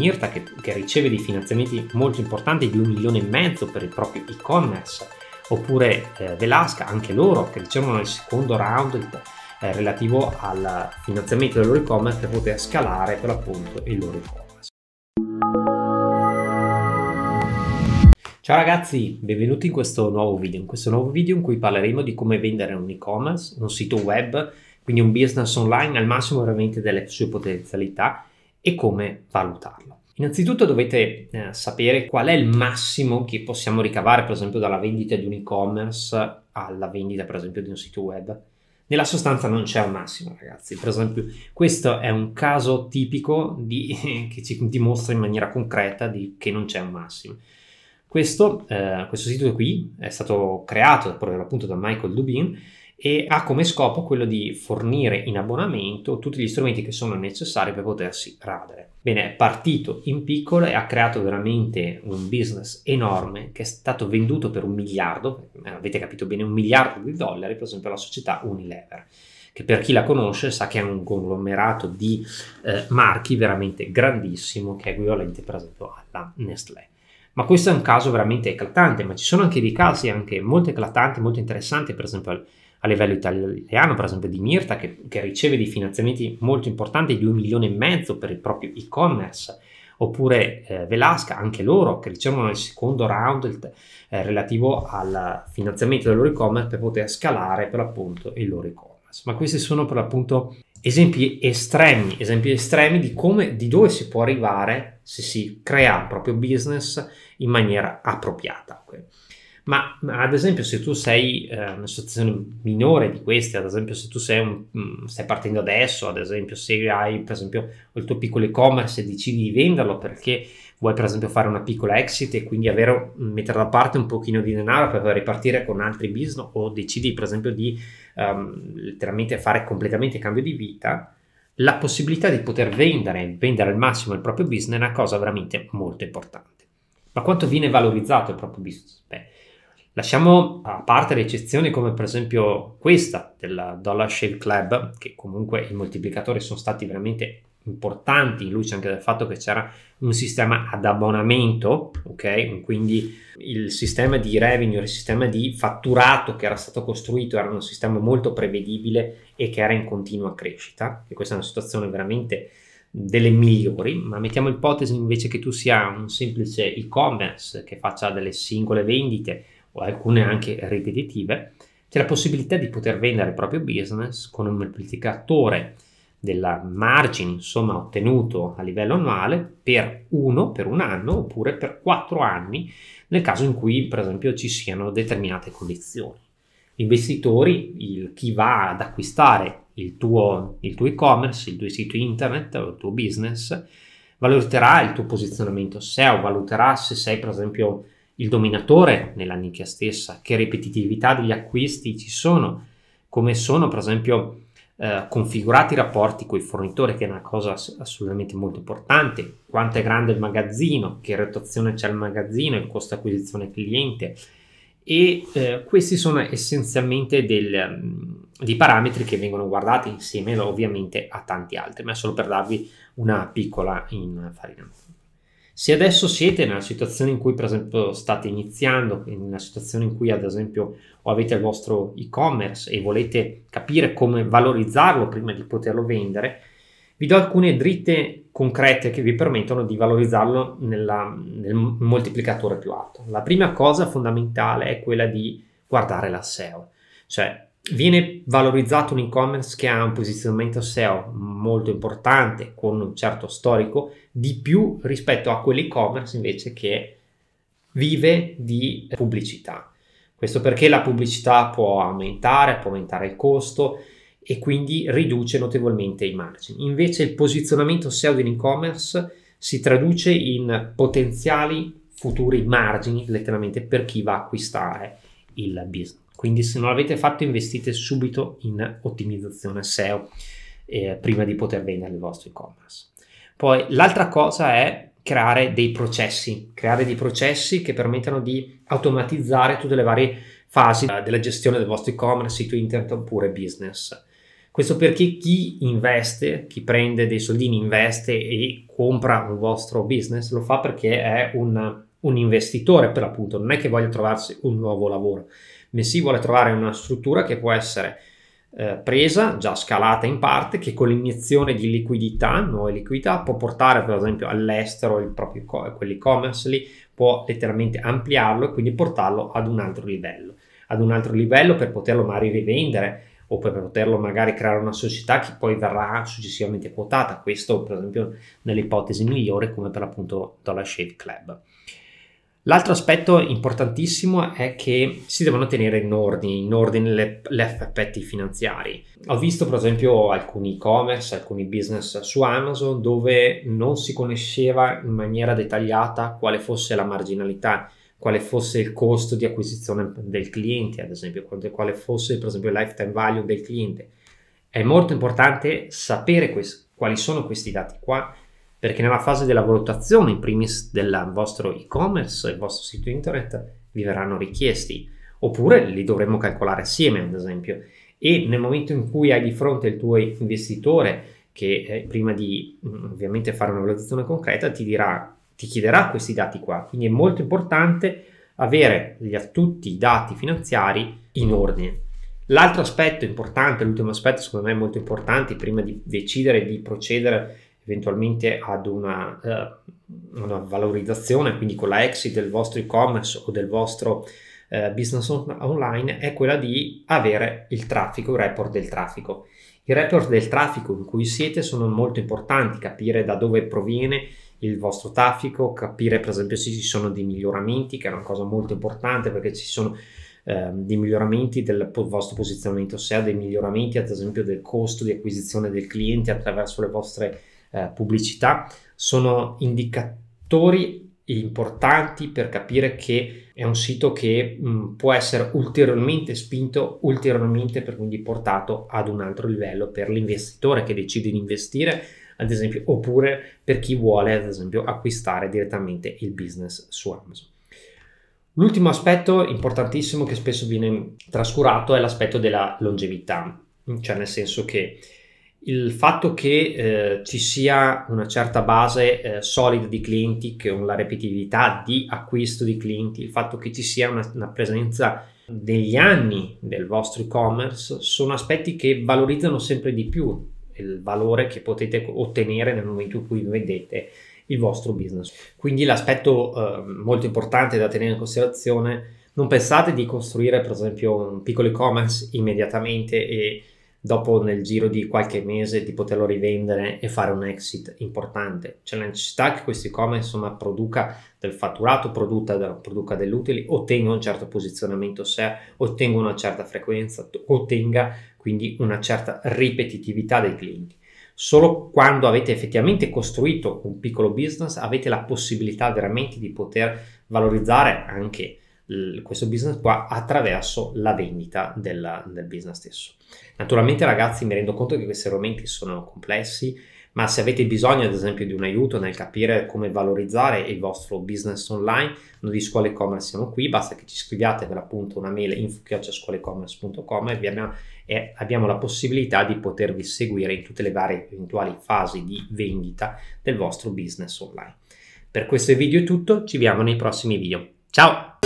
Smirta che, che riceve dei finanziamenti molto importanti di un milione e mezzo per il proprio e-commerce, oppure eh, Velasca, anche loro che ricevono il secondo round eh, relativo al finanziamento del loro e-commerce per poter scalare per l'appunto il loro e-commerce. Ciao ragazzi, benvenuti in questo nuovo video, in questo nuovo video in cui parleremo di come vendere un e-commerce, un sito web, quindi un business online al massimo veramente delle sue potenzialità e come valutarlo. Innanzitutto dovete eh, sapere qual è il massimo che possiamo ricavare, per esempio, dalla vendita di un e-commerce alla vendita, per esempio, di un sito web. Nella sostanza non c'è un massimo, ragazzi. Per esempio, questo è un caso tipico di, che ci dimostra in maniera concreta di, che non c'è un massimo. Questo, eh, questo sito qui è stato creato proprio appunto da Michael Dubin e ha come scopo quello di fornire in abbonamento tutti gli strumenti che sono necessari per potersi radere. Bene, è partito in piccolo e ha creato veramente un business enorme che è stato venduto per un miliardo, eh, avete capito bene, un miliardo di dollari, per esempio, alla società Unilever che per chi la conosce sa che è un conglomerato di eh, marchi veramente grandissimo che è equivalente per esempio alla Nestlé. Ma questo è un caso veramente eclatante, ma ci sono anche dei casi anche molto eclatanti, molto interessanti, per esempio a livello italiano, per esempio di Mirta, che, che riceve dei finanziamenti molto importanti 2 milioni e mezzo per il proprio e-commerce, oppure eh, Velasca, anche loro che ricevono il secondo round il, eh, relativo al finanziamento del loro e-commerce per poter scalare per l'appunto il loro e-commerce. Ma questi sono per l'appunto esempi estremi, esempi estremi di come, di dove si può arrivare se si crea il proprio business in maniera appropriata. Ma, ad esempio, se tu sei eh, situazione minore di queste, ad esempio, se tu un, mh, mm, stai partendo adesso, ad esempio, se hai per esempio il tuo piccolo e-commerce e decidi di venderlo perché vuoi per esempio fare una piccola exit e quindi avere, mm, mettere da parte un pochino di denaro per ripartire con altri business o decidi per esempio di um, letteralmente fare completamente cambio di vita, la possibilità di poter vendere, vendere al massimo il proprio business è una cosa veramente molto importante. Ma quanto viene valorizzato il proprio business? Beh, Lasciamo a parte le eccezioni come per esempio questa del Dollar Shave Club, che comunque i moltiplicatori sono stati veramente importanti in luce anche del fatto che c'era un sistema ad abbonamento, ok? Quindi il sistema di revenue, il sistema di fatturato che era stato costruito era un sistema molto prevedibile e che era in continua crescita, e questa è una situazione veramente delle migliori, ma mettiamo ipotesi invece che tu sia un semplice e-commerce che faccia delle singole vendite o alcune anche ripetitive, c'è la possibilità di poter vendere il proprio business con un moltiplicatore del margine insomma ottenuto a livello annuale per uno per un anno oppure per quattro anni nel caso in cui per esempio ci siano determinate condizioni gli investitori il, chi va ad acquistare il tuo, il tuo e-commerce il tuo sito internet o il tuo business valuterà il tuo posizionamento SEO valuterà se sei per esempio il dominatore nella nicchia stessa, che ripetitività degli acquisti ci sono, come sono per esempio eh, configurati i rapporti con i fornitori, che è una cosa assolutamente molto importante, quanto è grande il magazzino, che rotazione c'è il magazzino, il costo acquisizione cliente e eh, questi sono essenzialmente del, mm, dei parametri che vengono guardati insieme ovviamente a tanti altri, ma solo per darvi una piccola infarinata. Se adesso siete nella situazione in cui, per esempio, state iniziando, in una situazione in cui, ad esempio, avete il vostro e-commerce e volete capire come valorizzarlo prima di poterlo vendere, vi do alcune dritte concrete che vi permettono di valorizzarlo nella, nel moltiplicatore più alto. La prima cosa fondamentale è quella di guardare la SEO, cioè viene valorizzato un e-commerce che ha un posizionamento SEO molto importante con un certo storico di più rispetto a quell'e-commerce invece che vive di pubblicità. Questo perché la pubblicità può aumentare, può aumentare il costo e quindi riduce notevolmente i margini. Invece il posizionamento SEO dell'e-commerce si traduce in potenziali futuri margini letteralmente per chi va a acquistare il business. Quindi se non l'avete fatto investite subito in ottimizzazione SEO eh, prima di poter vendere il vostro e-commerce. Poi l'altra cosa è creare dei processi, creare dei processi che permettano di automatizzare tutte le varie fasi eh, della gestione del vostro e-commerce, sito internet oppure business. Questo perché chi investe, chi prende dei soldini, investe e compra un vostro business lo fa perché è un, un investitore per l'appunto, non è che voglia trovarsi un nuovo lavoro, bensì vuole trovare una struttura che può essere eh, presa, già scalata in parte, che con l'iniezione di liquidità, nuove liquidità, può portare per esempio all'estero il proprio co- quell'e-commerce lì, può letteralmente ampliarlo e quindi portarlo ad un altro livello, ad un altro livello per poterlo magari rivendere o per poterlo magari creare una società che poi verrà successivamente quotata, questo per esempio nell'ipotesi migliore come per appunto Dollar Shave Club. L'altro aspetto importantissimo è che si devono tenere in ordine, in ordine le, gli effetti finanziari. Ho visto per esempio alcuni e-commerce, alcuni business su Amazon dove non si conosceva in maniera dettagliata quale fosse la marginalità quale fosse il costo di acquisizione del cliente, ad esempio, quale fosse per esempio il lifetime value del cliente. È molto importante sapere quest- quali sono questi dati qua perché nella fase della valutazione, in primis del vostro e-commerce, il vostro sito internet, vi verranno richiesti, oppure li dovremo calcolare assieme, ad esempio. E nel momento in cui hai di fronte il tuo investitore, che eh, prima di mm, ovviamente fare una valutazione concreta, ti, dirà, ti chiederà questi dati qua. Quindi è molto importante avere gli, tutti i dati finanziari in ordine. L'altro aspetto importante, l'ultimo aspetto secondo me molto importante prima di decidere di procedere eventualmente ad una, eh, una valorizzazione, quindi con la exit del vostro e-commerce o del vostro eh, business on- online, è quella di avere il traffico, il report del traffico. I report del traffico in cui siete sono molto importanti, capire da dove proviene il vostro traffico, capire per esempio se ci sono dei miglioramenti, che è una cosa molto importante perché ci sono ehm, dei miglioramenti del vostro posizionamento, se ha dei miglioramenti ad esempio del costo di acquisizione del cliente attraverso le vostre eh, pubblicità sono indicatori importanti per capire che è un sito che mh, mm, può essere ulteriormente spinto, ulteriormente per quindi portato ad un altro livello per l'investitore che decide di investire, ad esempio, oppure per chi vuole, ad esempio, acquistare direttamente il business su Amazon. L'ultimo aspetto importantissimo che spesso viene trascurato è l'aspetto della longevità, cioè nel senso che il fatto che eh, ci sia una certa base eh, solida di clienti, che una ripetitività di acquisto di clienti, il fatto che ci sia una, una presenza degli anni del vostro e-commerce sono aspetti che valorizzano sempre di più il valore che potete ottenere nel momento in cui vendete il vostro business. Quindi l'aspetto eh, molto importante da tenere in considerazione, non pensate di costruire per esempio un piccolo e-commerce immediatamente e dopo nel giro di qualche mese di poterlo rivendere e fare un exit importante. C'è la necessità che questi e-commerce insomma produca del fatturato, produca, produca degli utili, ottenga un certo posizionamento se ottenga una certa frequenza, ottenga quindi una certa ripetitività dei clienti. Solo quando avete effettivamente costruito un piccolo business avete la possibilità veramente di poter valorizzare anche questo business qua attraverso la vendita della, del business stesso. Naturalmente ragazzi mi rendo conto che questi argomenti sono complessi, ma se avete bisogno ad esempio di un aiuto nel capire come valorizzare il vostro business online, noi di Scuola E-Commerce siamo qui, basta che ci scriviate per appunto una mail info.scuolaecommerce.com e, abbiamo, e abbiamo la possibilità di potervi seguire in tutte le varie eventuali fasi di vendita del vostro business online. Per questo video è tutto, ci vediamo nei prossimi video. Chao.